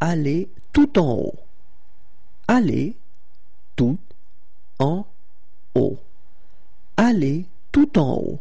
Allez tout en haut. Allez tout en haut. Allez tout en haut.